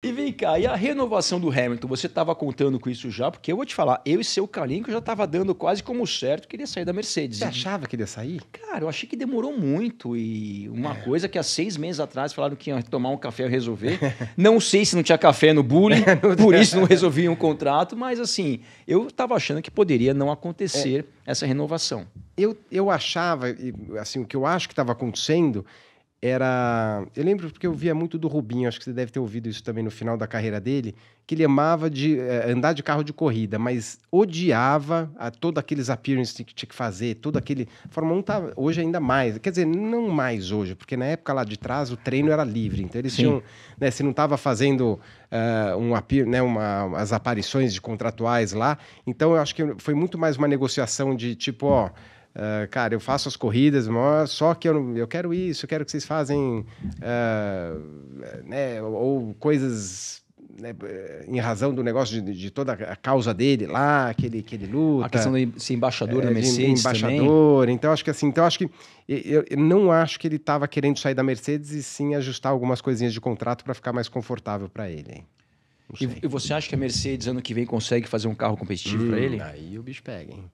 E vem cá, e a renovação do Hamilton, você estava contando com isso já? Porque eu vou te falar, eu e seu Kalinko já estava dando quase como certo que ele ia sair da Mercedes. Você achava que ele ia sair? Cara, eu achei que demorou muito. E uma é. coisa que há seis meses atrás falaram que ia tomar um café e resolver. não sei se não tinha café no bullying, é, por isso não resolvi um contrato, mas assim, eu estava achando que poderia não acontecer é. essa renovação. Eu, eu achava, assim, o que eu acho que estava acontecendo era. Eu lembro porque eu via muito do Rubinho, acho que você deve ter ouvido isso também no final da carreira dele, que ele amava de eh, andar de carro de corrida, mas odiava a ah, todos aqueles appearances que tinha que fazer, todo aquele. Fórmula 1 tá hoje ainda mais. Quer dizer, não mais hoje, porque na época lá de trás o treino era livre. Então eles Sim. tinham. Né, se não estava fazendo uh, um appear, né, uma, as aparições de contratuais lá, então eu acho que foi muito mais uma negociação de tipo, ó. Oh, ah, cara, eu faço as corridas, só que eu, eu quero isso, eu quero que vocês fazem uh, né, ou coisas né, em razão do negócio de, de, toda a causa dele lá, que ele, que ele luta. A questão de ser embaixador é, da Mercedes Embaixador. Também. Então, acho que assim, então acho que eu, eu não acho que ele estava querendo sair da Mercedes e sim ajustar algumas coisinhas de contrato para ficar mais confortável para ele. E, e, você acha que a Mercedes ano que vem consegue fazer um carro competitivo hum, para ele? Aí o bicho pega, hein?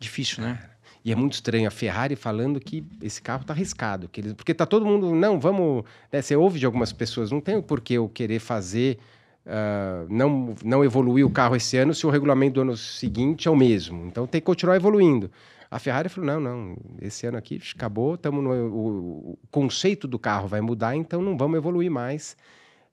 Difícil, né? Cara. E é muito estranho a Ferrari falando que esse carro está arriscado. Que eles, porque está todo mundo, não, vamos. Né, você ouve de algumas pessoas, não tem o porquê eu querer fazer. Uh, não, não evoluir o carro esse ano se o regulamento do ano seguinte é o mesmo. Então tem que continuar evoluindo. A Ferrari falou: não, não, esse ano aqui acabou, tamo no, o, o, conceito do carro vai mudar, então não vamos evoluir mais.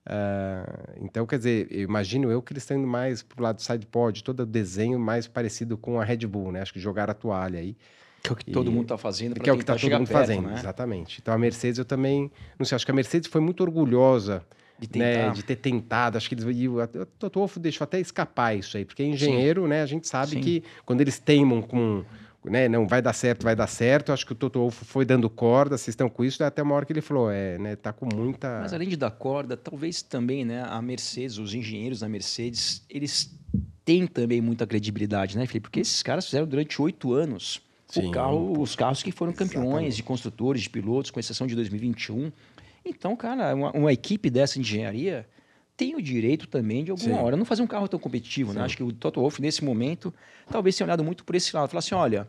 Uh, então, quer dizer, eu imagino eu que eles estão indo mais pro lado do sidepod, todo o desenho mais parecido com a Red Bull, né? Acho que jogaram a toalha aí. Que é o que e... todo mundo está fazendo. Que é o que está todo mundo perto, fazendo, né? exatamente. Então a Mercedes eu também, não sei, acho que a Mercedes foi muito orgulhosa de, né, de ter tentado. Acho que eles, e o, Toto Wolff deixou até escapar isso aí, porque é engenheiro, Sim. né? A gente sabe Sim. que quando eles teimam com né, não vai dar certo, vai dar certo. Acho que o Toto Wolff foi dando corda, vocês estão com isso, até uma hora que ele falou, é, né, tá com muita Mas além de dar corda, talvez também, né, a Mercedes, os engenheiros da Mercedes, eles têm também muita credibilidade, né, Felipe? Porque esses caras fizeram durante oito anos Sim, carro, os carros que foram campeões exatamente. de construtores, de pilotos, com exceção de 2021. Então, cara, uma, uma equipe dessa engenharia, tem o direito também de alguma Sim. hora não fazer um carro tão competitivo. Né? Sim. Né? Acho que o Toto Wolff, nesse momento, talvez tenha olhado muito por esse lado. Falar assim, olha,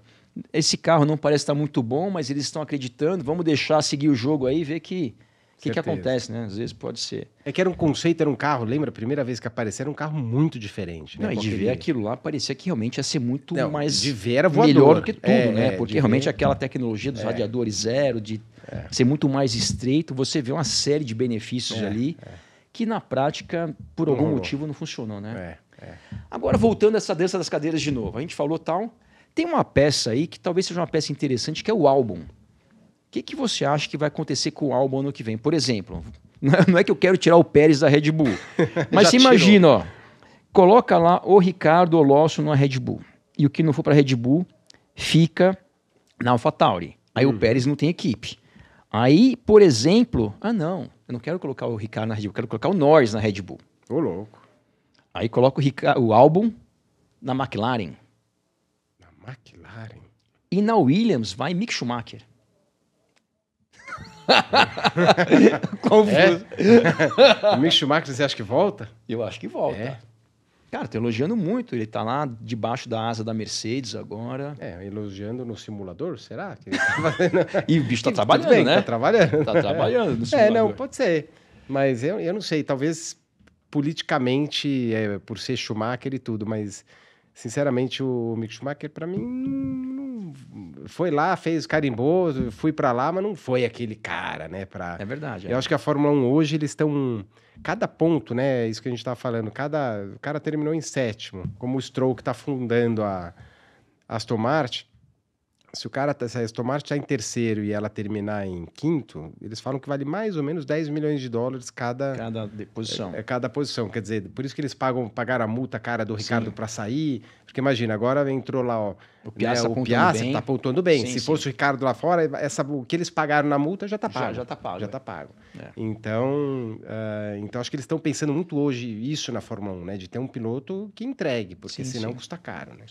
esse carro não parece estar muito bom, mas eles estão acreditando, vamos deixar seguir o jogo aí e ver que... O que, que, acontece, né? Às vezes pode ser. É que era um conceito, era um carro, lembra? A primeira vez que apareceu, era um carro muito diferente. Né? Não, e de ver aquilo lá, parecia que realmente ia ser muito Não, mais. De ver era voador. Melhor do que tudo, é, né? Porque realmente ver... aquela tecnologia dos é. radiadores zero, de é. ser muito mais estreito, você vê uma série de benefícios é, ali. É que na prática, por algum motivo, não funcionou, né? É, é. Agora, voltando a essa dança das cadeiras de novo, a gente falou tal. Tem uma peça aí que talvez seja uma peça interessante, que é o álbum. O que, que você acha que vai acontecer com o álbum ano que vem? Por exemplo, é, não é que eu quero tirar o Pérez da Red Bull, mas imagina, ó, coloca lá o Ricardo Olosso na Red Bull. E o que não for para Red Bull fica na AlphaTauri. Aí hum. o Pérez não tem equipe. Aí, por exemplo, ah não, eu não quero colocar o Ricardo na Red Bull, quero colocar o Norris na Red Bull. Ô, louco. Aí coloca o, o álbum na McLaren. Na McLaren? E na Williams vai Mick Schumacher. Confuso. É? o Mick Schumacher, você acha que volta? Eu acho que volta. É. Cara, tô elogiando muito. Ele tá lá debaixo da asa da Mercedes agora. É, elogiando no simulador, será? Que ele tá fazendo... e o bicho tá trabalhando, bem, né? Tá trabalhando. Tá trabalhando no simulador. É, não, pode ser. Mas eu, eu não sei, talvez politicamente, é, por ser Schumacher e tudo, mas sinceramente o Mick Schumacher para mim foi lá, fez carimboso, fui para lá, mas não foi aquele cara, né? Pra... É verdade. É. Eu acho que a Fórmula 1 hoje eles estão. Cada ponto, né? É isso que a gente tá falando. Cada... O cara terminou em sétimo, como o Stroll que tá fundando a Aston Martin se o cara, tá, se a Estomar está em terceiro e ela terminar em quinto, eles falam que vale mais ou menos 10 milhões de dólares cada, cada posição. É, é, cada posição. Quer dizer, por isso que eles pagam, pagaram a multa cara do Ricardo para sair. Porque imagina, agora entrou lá, ó. O Piazza, né, o Piazza bem. tá pontuando bem. Sim, Se sim. fosse o Ricardo lá fora, essa, o que eles pagaram na multa já está pago. Já, está pago. Já tá pago. É. Tá é. Então, uh, então, acho que eles estão pensando muito hoje isso na Fórmula 1, né? De ter um piloto que entregue, porque sim, senão custa caro, né?